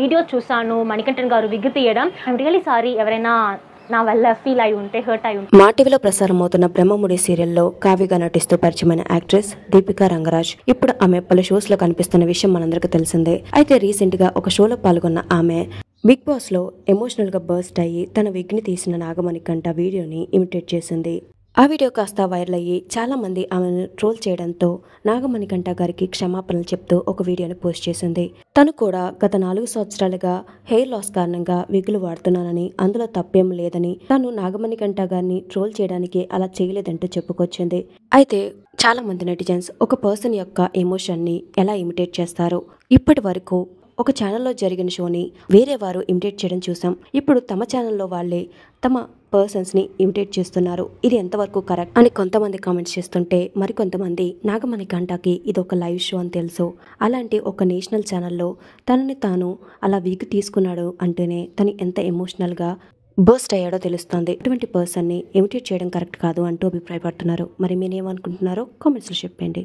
video చూసాను మణికంఠన్ గారు wig తీయడం ఐమ్ రియలీ సారీ ఎవరైనా నా వల్ల ఫీల్ అయి ఉంటే హర్ట్ అయి ఉంటే ప్రసారం అవుతున్న బ్రహ్మముడి సీరియల్లో కావ్యగా నటిస్తూ పరిచయమైన యాక్ట్రెస్ దీపికా రంగరాజ్ ఇప్పుడు ఆమె పలు షోస్ లో కనిపిస్తున్న విషయం మనందరికీ తెలిసిందే అయితే రీసెంట్ గా ఒక షోలో పాల్గొన్న ఆమె బిగ్ బాస్లో ఎమోషనల్గా బర్స్ట్ అయ్యి తన విగ్ని తీసిన నాగమణికంట వీడియోని ఇమిటేట్ చేసింది ఆ వీడియో కాస్త వైరల్ అయ్యి చాలామంది ఆమెను ట్రోల్ చేయడంతో నాగమణికంఠ గారికి క్షమాపణలు చెప్తూ ఒక వీడియోను పోస్ట్ చేసింది తను కూడా గత నాలుగు సంవత్సరాలుగా హెయిర్ లాస్ కారణంగా విగులు వాడుతున్నానని అందులో తప్పేం లేదని తను నాగమణికంఠ గారిని ట్రోల్ చేయడానికి అలా చేయలేదంటూ చెప్పుకొచ్చింది అయితే చాలామంది నెటిజన్స్ ఒక పర్సన్ యొక్క ఎమోషన్ని ఎలా ఇమిటేట్ చేస్తారు ఇప్పటి వరకు ఒక ఛానల్లో జరిగిన షోని వేరే వారు ఇమిటేట్ చేయడం చూసాం ఇప్పుడు తమ ఛానల్లో వాళ్ళే తమ పర్సన్స్ని ఇమిటేట్ చేస్తున్నారు ఇది ఎంతవరకు కరెక్ట్ అని కొంతమంది కామెంట్స్ చేస్తుంటే మరికొంతమంది నాగమణి గంటాకి ఇది ఒక లైవ్ షో అని తెలుసు అలాంటి ఒక నేషనల్ ఛానల్లో తనని తాను అలా వీక్ తీసుకున్నాడు అంటేనే తను ఎంత ఎమోషనల్గా బర్స్ట్ అయ్యాడో తెలుస్తుంది ఇటువంటి పర్సన్ని ఇమిటేట్ చేయడం కరెక్ట్ కాదు అంటూ అభిప్రాయపడుతున్నారు మరి మీరేమనుకుంటున్నారో కామెంట్స్లో చెప్పండి